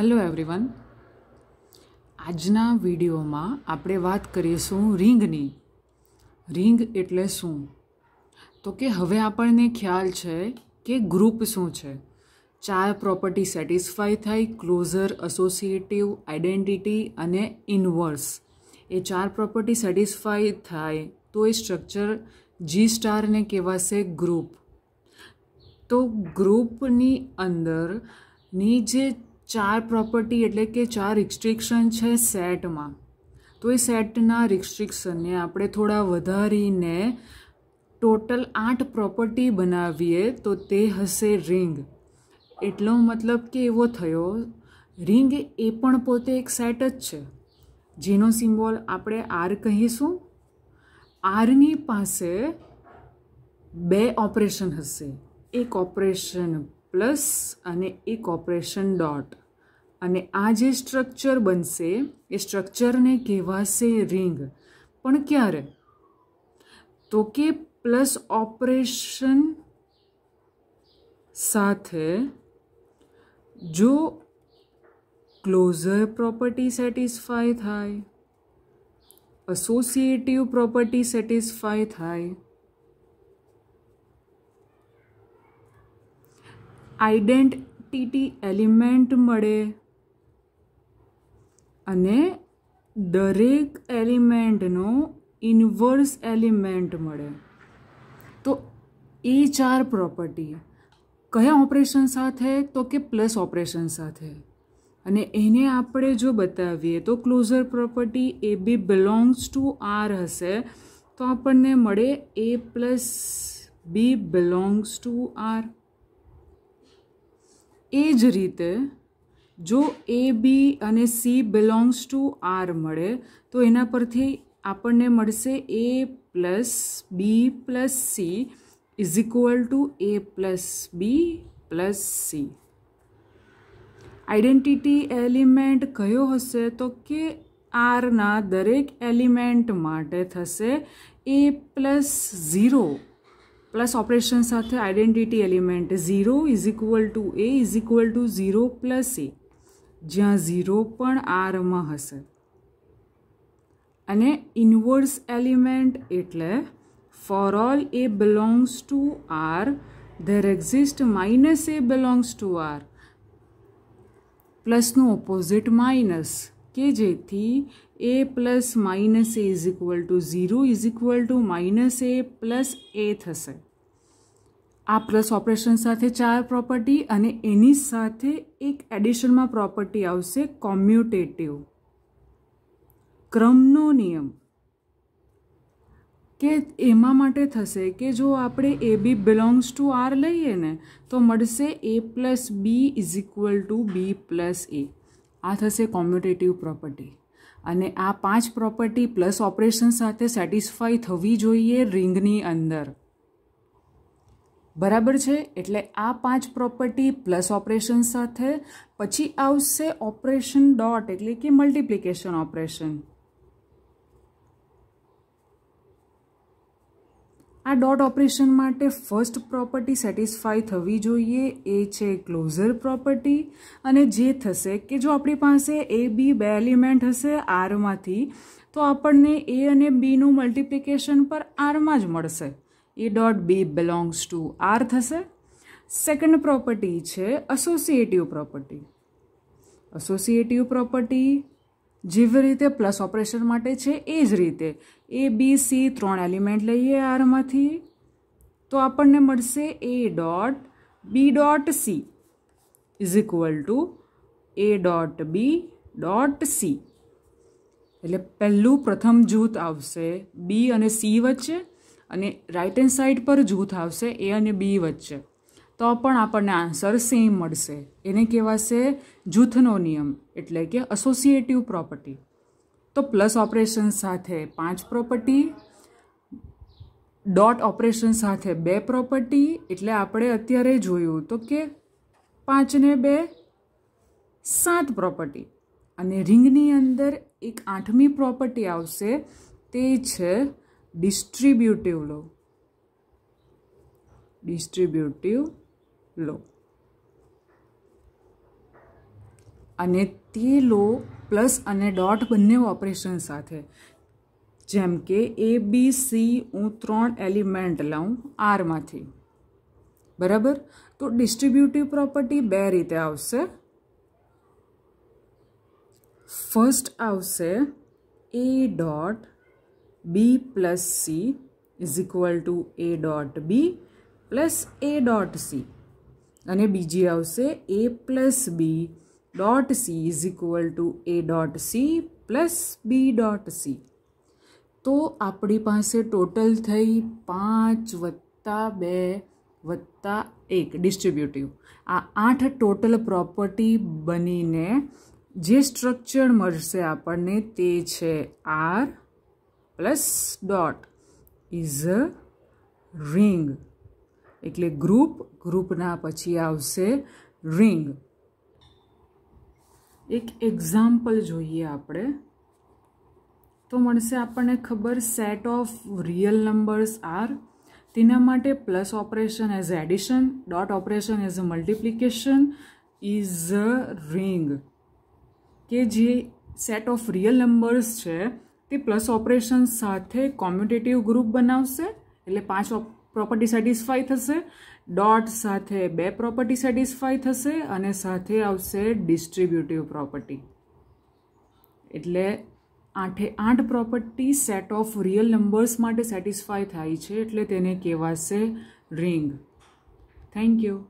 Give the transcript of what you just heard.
hello everyone આજના વિડીયોમાં આપણે વાત કરીશું રિંગની રિંગ એટલે શું તો કે હવે આપણને ખ્યાલ છે કે ગ્રુપ શું છે ચાર પ્રોપર્ટી સેટિસ્ફાય થાય ક્લોઝર અસોસિએટિવ આઇડેન્ટિટી અને ઇનવર્સ એ ચાર પ્રોપર્ટી સેટિસ્ફાય થાય તો એ સ્ટ્રક્ચર જી સ્ટારને કહેવાશે ગ્રુપ તો ગ્રુપની અંદરની જે ચાર પ્રોપર્ટી એટલે કે ચાર રિસ્ટ્રિક્શન છે સેટમાં તો એ સેટના રિસ્ટ્રિક્શનને આપણે થોડા વધારીને ટોટલ આઠ પ્રોપર્ટી બનાવીએ તો તે હશે રિંગ એટલો મતલબ કે એવો થયો રિંગ એ પણ પોતે એક સેટ જ છે જેનો સિમ્બોલ આપણે આર કહીશું આરની પાસે બે ઓપરેશન હશે એક ઓપરેશન પ્લસ અને એક ઓપરેશન ડોટ અને આ જે સ્ટ્રક્ચર બનશે એ સ્ટ્રક્ચરને કહેવાશે રિંગ પણ ક્યારે તો કે પ્લસ ઓપરેશન સાથે જો ક્લોઝર પ્રોપર્ટી સેટિસ્ફાય થાય અસોસિએટિવ પ્રોપર્ટી સેટિસ્ફાય થાય આઈડેન્ટિટી એલિમેન્ટ મળે અને દરેક એલિમેન્ટનો ઇન્વર્સ એલિમેન્ટ મળે તો એ ચાર પ્રોપર્ટી કયા ઓપરેશન સાથે તો કે પ્લસ ઓપરેશન સાથે અને એને આપણે જો બતાવીએ તો closure property a b belongs to R હશે તો આપણને મળે a plus b belongs to R એ જ રીતે જો એ બી અને સી બિલોંગ્સ ટુ આર મળે તો એના પરથી આપણને મળશે a plus b plus c is equal to a plus b plus c identity element કયો હશે તો કે આરના દરેક એલિમેન્ટ માટે થશે a plus zero plus operation સાથે identity element zero is equal to a is equal to zero plus c જ્યાં ઝીરો પણ આરમાં હશે અને ઇન્વર્સ એલિમેન્ટ એટલે for all a belongs to R there exist minus a belongs to R પ્લસનું opposite minus કે જેથી a plus minus a is equal to zero is equal to minus a plus a થશે આ plus operation સાથે ચાર property અને એની સાથે એક એડિશનમાં property આવશે કોમ્યુટેટિવ ક્રમનો નિયમ કે એમાં માટે થશે કે જો આપણે a b belongs to R લઈએ ને તો મળશે a plus b is equal to b plus a આ થશે કોમ્યુટેટિવ પ્રોપર્ટી અને આ પાંચ પ્રોપર્ટી પ્લસ ઓપરેશન સાથે સેટિસ્ફાય થવી જોઈએ રિંગની અંદર બરાબર છે એટલે આ પાંચ પ્રોપર્ટી પ્લસ ઓપરેશન સાથે પછી આવશે ઓપરેશન ડોટ એટલે કે મલ્ટિપ્લિકેશન ઓપરેશન આ ડોટ ઓપરેશન માટે ફર્સ્ટ પ્રોપર્ટી સેટિસ્ફાય થવી જોઈએ એ છે ક્લોઝર પ્રોપર્ટી અને જે થશે કે જો આપણી પાસે એ બી બે એલિમેન્ટ હશે આરમાંથી તો આપણને એ અને બીનું મલ્ટિપ્લિકેશન પર આરમાં જ મળશે a dot b belongs to R થશે સેકન્ડ પ્રોપર્ટી છે અસોસિએટિવ પ્રોપર્ટી અસોસિએટિવ પ્રોપર્ટી જેવી રીતે પ્લસ ઓપરેશન માટે છે એ જ રીતે એ બી સી ત્રણ એલિમેન્ટ લઈએ આરમાંથી તો આપણને મળશે a dot b dot c is equal to a dot b dot c એટલે પહેલું પ્રથમ જૂથ આવશે બી અને સી વચ્ચે અને રાઇટ હેન્ડ સાઈડ પર જૂથ આવશે એ અને બી વચ્ચે તો પણ આપણને આન્સર સેમ મળશે એને કહેવાશે જૂથનો નિયમ એટલે કે અસોસિએટિવ પ્રોપર્ટી તો પ્લસ ઓપરેશન સાથે પાંચ પ્રોપર્ટી ડોટ ઓપરેશન સાથે બે પ્રોપર્ટી એટલે આપણે અત્યારે જોયું તો કે પાંચને બે સાત પ્રોપર્ટી અને રિંગની અંદર એક આઠમી પ્રોપર્ટી આવશે તે છે ડિસ્ટ્રીબ્યુટિવ લો ડિસ્ટ્રીબ્યુટિવ લો અને તે લો પ્લસ અને ડોટ બંને ઓપરેશન સાથે જેમ કે એ બી સી હું ત્રણ એલિમેન્ટ લઉં આરમાંથી બરાબર તો ડિસ્ટ્રીબ્યુટિવ પ્રોપર્ટી બે રીતે આવશે ફર્સ્ટ આવશે a dot b plus c is equal to a dot b plus a dot c અને બીજી આવશે a plus b dot c is equal to a dot c plus b dot c તો આપણી પાસે total થઈ પાંચ વત્તા બે વત્તા એક ડિસ્ટ્રીબ્યુટિવ આ આઠ ટોટલ પ્રોપર્ટી બનીને જે સ્ટ્રક્ચર મળશે આપણને તે છે R plus dot is a ring એટલે ગ્રુપ ગ્રુપના પછી આવશે રિંગ એક એક્ઝામ્પલ જોઈએ આપણે તો મળશે આપણને ખબર set of real numbers R તેના માટે plus operation as addition dot operation as a multiplication is a ring કે જે સેટ ઓફ રિયલ નંબર્સ છે તે પ્લસ ઓપરેશન સાથે કોમ્યુટેટિવ ગ્રુપ બનાવશે એટલે પાંચ પ્રોપર્ટી સેટિસ્ફાય થશે ડોટ સાથે બે પ્રોપર્ટી સેટિસ્ફાય થશે અને સાથે આવશે ડિસ્ટ્રીબ્યુટિવ પ્રોપર્ટી એટલે આઠે આઠ property set of real numbers માટે સેટિસ્ફાય થાય છે એટલે તેને કહેવાશે રિંગ થેન્ક યુ